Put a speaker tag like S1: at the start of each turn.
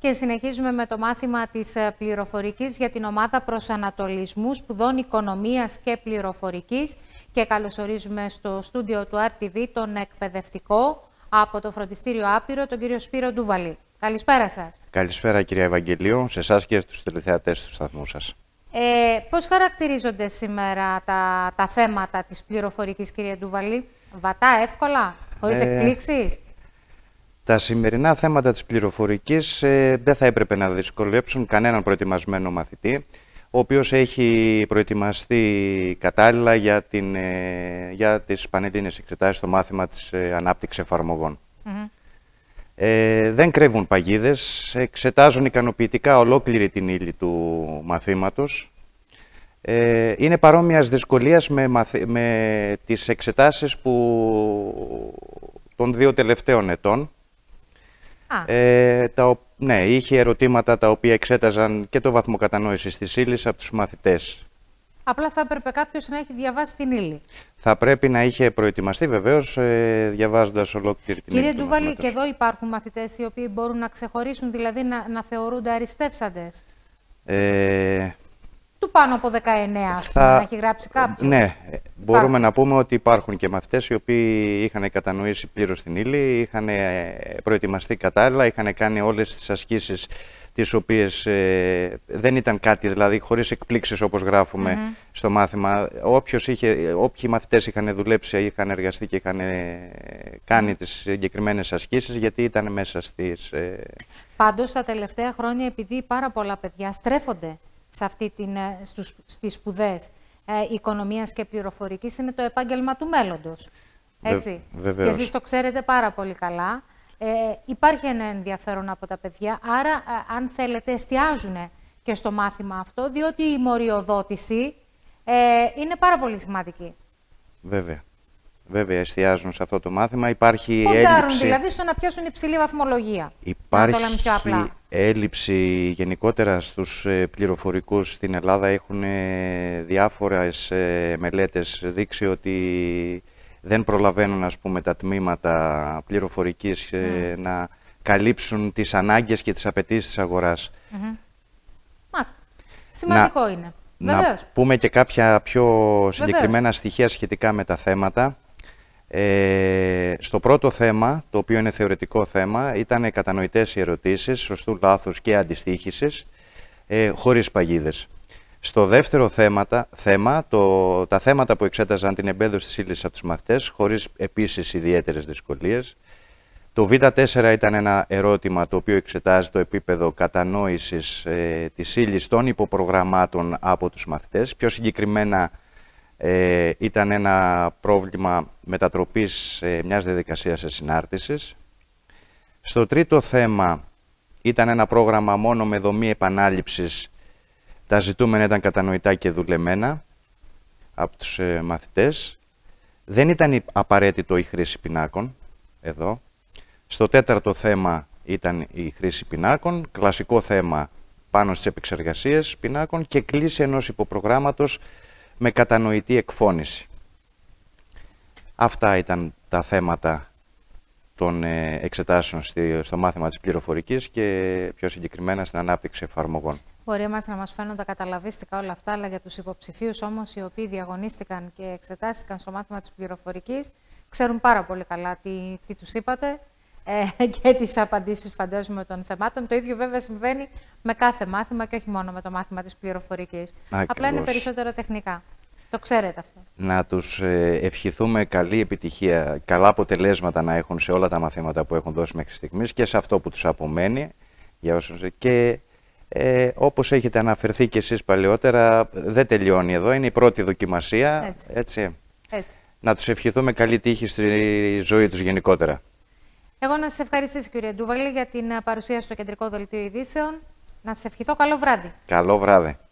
S1: Και συνεχίζουμε με το μάθημα της ε, πληροφορικής για την ομάδα προσανατολισμούς σπουδών οικονομίας και πληροφορικής και καλωσορίζουμε στο στούντιο του RTV τον εκπαιδευτικό από το Φροντιστήριο Άπειρο, τον κύριο Σπύρο Ντούβαλη. Καλησπέρα σας.
S2: Καλησπέρα κυρία Ευαγγελίου, σε εσάς και στους τελευταίτες του σταθμού σας.
S1: Ε, πώς χαρακτηρίζονται σήμερα τα, τα θέματα της πληροφορικής κύριε Ντούβαλη, βατά, εύκολα, χωρίς ε... εκπλήξεις.
S2: Τα σημερινά θέματα της πληροφορικής ε, δεν θα έπρεπε να δυσκολέψουν κανέναν προετοιμασμένο μαθητή, ο οποίος έχει προετοιμαστεί κατάλληλα για, την, ε, για τις πανελλήνες εξετάσεις στο μάθημα της ε, ανάπτυξης εφαρμογών. Ε, δεν κρέβουν παγίδες, εξετάζουν ικανοποιητικά ολόκληρη την ύλη του μαθήματος. Ε, είναι παρόμοιας δυσκολίας με, με τις εξετάσεις που... των δύο τελευταίων ετών, ε, τα, ναι, είχε ερωτήματα τα οποία εξέταζαν και το βαθμό κατανόησης της ύλης από τους μαθητές.
S1: Απλά θα έπρεπε κάποιος να έχει διαβάσει την ύλη.
S2: Θα πρέπει να είχε προετοιμαστεί βεβαίως, ε, διαβάζοντας ολόκληρη την Κύριε Ντουβαλή, και
S1: εδώ υπάρχουν μαθητές οι οποίοι μπορούν να ξεχωρίσουν, δηλαδή να, θεωρούνται αριστεύσαντες.
S2: Ε,
S1: του πάνω από 19, θα... να έχει γράψει κάποιος. Ναι,
S2: μπορούμε να πούμε ότι υπάρχουν και μαθητές οι οποίοι είχαν κατανοήσει πλήρως την ύλη, είχαν ε, προετοιμαστεί κατάλληλα, είχαν κάνει όλες τις ασκήσεις τις οποίες ε, δεν ήταν κάτι, δηλαδή χωρίς εκπλήξεις όπως γράφουμε στο μάθημα. Όποιος είχε, όποιοι μαθητές είχαν δουλέψει, είχαν εργαστεί και είχαν ε, κάνει τις συγκεκριμένες ασκήσεις, γιατί ήταν μέσα στις... Ε...
S1: Πάντως, τα τελευταία χρόνια, επειδή πάρα πολλά παιδιά στρέφονται σε αυτή την, ε, στους, στις σπουδές ε, οικονομίας και πληροφορικής είναι το επάγγελμα του μέλλοντος. Έτσι. Βε, και εσείς το ξέρετε πάρα πολύ καλά. Ε, υπάρχει ένα ενδιαφέρον από τα παιδιά, άρα ε, αν θέλετε εστιάζουν και στο μάθημα αυτό, διότι η μοριοδότηση είναι πάρα πολύ σημαντική.
S2: Βέβαια. Βέβαια, εστιάζουν σε αυτό το μάθημα. Υπάρχει Ποντάρουν, έλλειψη... δηλαδή
S1: στο να πιάσουν υψηλή βαθμολογία.
S2: Υπάρχει να το έλλειψη γενικότερα στους ε, πληροφορικούς στην Ελλάδα. Έχουν ε, διάφορες ε, μελέτες δείξει ότι δεν προλαβαίνουν ας πούμε, τα τμήματα πληροφορικής mm. να καλύψουν τις ανάγκες και τις απαιτήσεις της αγοράς. Mm σημαντικό να... είναι. Να πούμε και κάποια πιο συγκεκριμένα στοιχεία σχετικά με τα θέματα. Ε, στο πρώτο θέμα, το οποίο είναι θεωρητικό θέμα, ήταν κατανοητές οι ερωτήσεις, σωστού λάθους και αντιστοίχησης, ε, χωρίς παγίδες. Στο δεύτερο θέμα, το, τα θέματα που εξέταζαν την εμπέδωση της ύλης από τους μαθητές, χωρίς επίσης ιδιαίτερες δυσκολίες. Το Β4 ήταν ένα ερώτημα το οποίο εξετάζει το επίπεδο κατανόησης ε, της ύλης των υποπρογραμμάτων από τους μαθητές, πιο συγκεκριμένα ε, ήταν ένα πρόβλημα μετατροπής ε, μιας διαδικασίας σε συνάρτησης. Στο τρίτο θέμα ήταν ένα πρόγραμμα μόνο με δομή επανάληψης. Τα ζητούμενα ήταν κατανοητά και δουλεμένα από τους ε, μαθητές. Δεν ήταν απαραίτητο η χρήση πινάκων, εδώ. Στο τέταρτο θέμα ήταν η χρήση πινάκων, κλασικό θέμα πάνω στις επεξεργασίες πινάκων και κλίση ενός υποπρογράμματος με κατανοητή εκφώνηση. Αυτά ήταν τα θέματα των ε, εξετάσεων στο μάθημα της πληροφορικής και πιο συγκεκριμένα στην ανάπτυξη εφαρμογών.
S1: Μπορεί να μας φαίνονται καταλαβίστικα όλα αυτά, αλλά για τους υποψηφίους όμως οι οποίοι διαγωνίστηκαν και εξετάστηκαν στο μάθημα της πληροφορικής, ξέρουν πάρα πολύ καλά τι, τι τους είπατε ε, και τις απαντήσεις φαντάζομαι των θεμάτων. Το ίδιο βέβαια συμβαίνει με κάθε μάθημα και όχι μόνο με το μάθημα της πληροφορικής.
S2: Απλά είναι περισσότερο
S1: τεχνικά. Το ξέρετε αυτό.
S2: Να τους ε, ευχηθούμε καλή επιτυχία, καλά αποτελέσματα να έχουν σε όλα τα μαθήματα που έχουν δώσει μέχρι στιγμής και σε αυτό που τους απομένει. Για όσους... Και ε, όπως έχετε αναφερθεί και εσείς παλαιότερα, δεν τελειώνει εδώ, είναι η πρώτη δοκιμασία. Έτσι. έτσι. Να τους ευχηθούμε καλή τύχη στη ζωή τους γενικότερα.
S1: Εγώ να σας ευχαριστήσω, κύριε Ντούβαλη, για την ε, παρουσία στο κεντρικό δελτίο ειδήσεων. Να σας ευχηθώ καλό βράδυ.
S2: Καλό βράδυ.